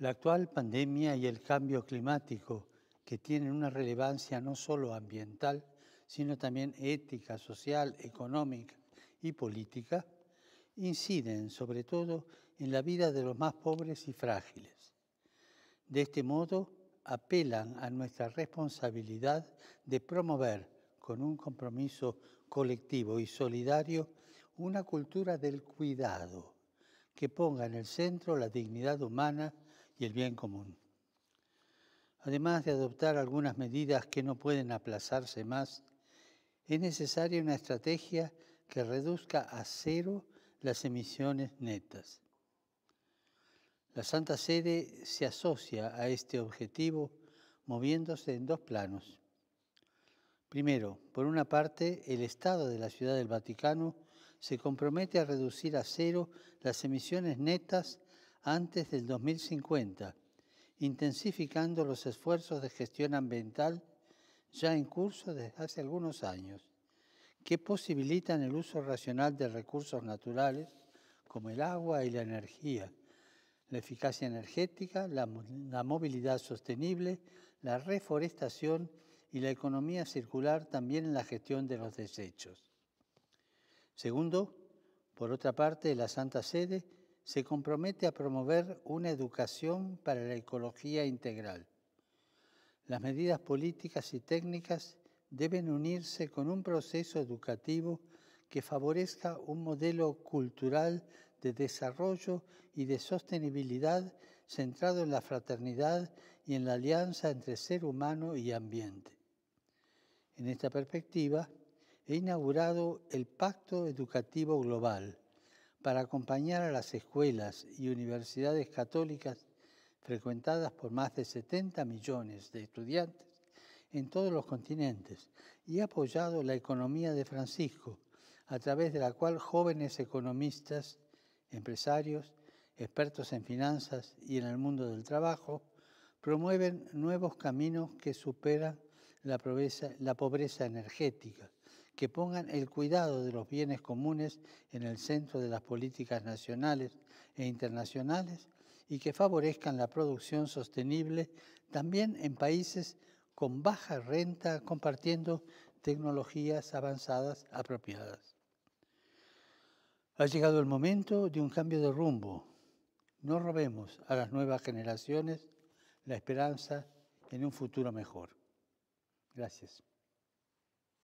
La actual pandemia y el cambio climático, que tienen una relevancia no solo ambiental, sino también ética, social, económica y política, inciden sobre todo en la vida de los más pobres y frágiles. De este modo, apelan a nuestra responsabilidad de promover, con un compromiso colectivo y solidario, una cultura del cuidado que ponga en el centro la dignidad humana y el bien común. Además de adoptar algunas medidas que no pueden aplazarse más, es necesaria una estrategia que reduzca a cero las emisiones netas. La Santa Sede se asocia a este objetivo moviéndose en dos planos. Primero, por una parte, el Estado de la Ciudad del Vaticano se compromete a reducir a cero las emisiones netas antes del 2050, intensificando los esfuerzos de gestión ambiental ya en curso desde hace algunos años, que posibilitan el uso racional de recursos naturales como el agua y la energía, la eficacia energética, la, la, movilidad sostenible, la reforestación y la economía circular también en la gestión de los desechos. Segundo, por otra parte, la Santa Sede se compromete a promover una educación para la ecología integral. Las medidas políticas y técnicas deben unirse con un proceso educativo que favorezca un modelo cultural de desarrollo y de sostenibilidad centrado en la fraternidad y en la alianza entre ser humano y ambiente. En esta perspectiva, he inaugurado el Pacto Educativo Global, para acompañar a las escuelas y universidades católicas frecuentadas por más de 70 millones de estudiantes en todos los continentes y ha apoyado la economía de Francisco, a través de la cual jóvenes economistas, empresarios, expertos en finanzas y en el mundo del trabajo promueven nuevos caminos que superan la pobreza, la pobreza energética, que pongan el cuidado de los bienes comunes en el centro de las políticas nacionales e internacionales y que favorezcan la producción sostenible también en países con baja renta compartiendo tecnologías avanzadas apropiadas. Ha llegado el momento de un cambio de rumbo. No robemos a las nuevas generaciones la esperanza en un futuro mejor. Gracias.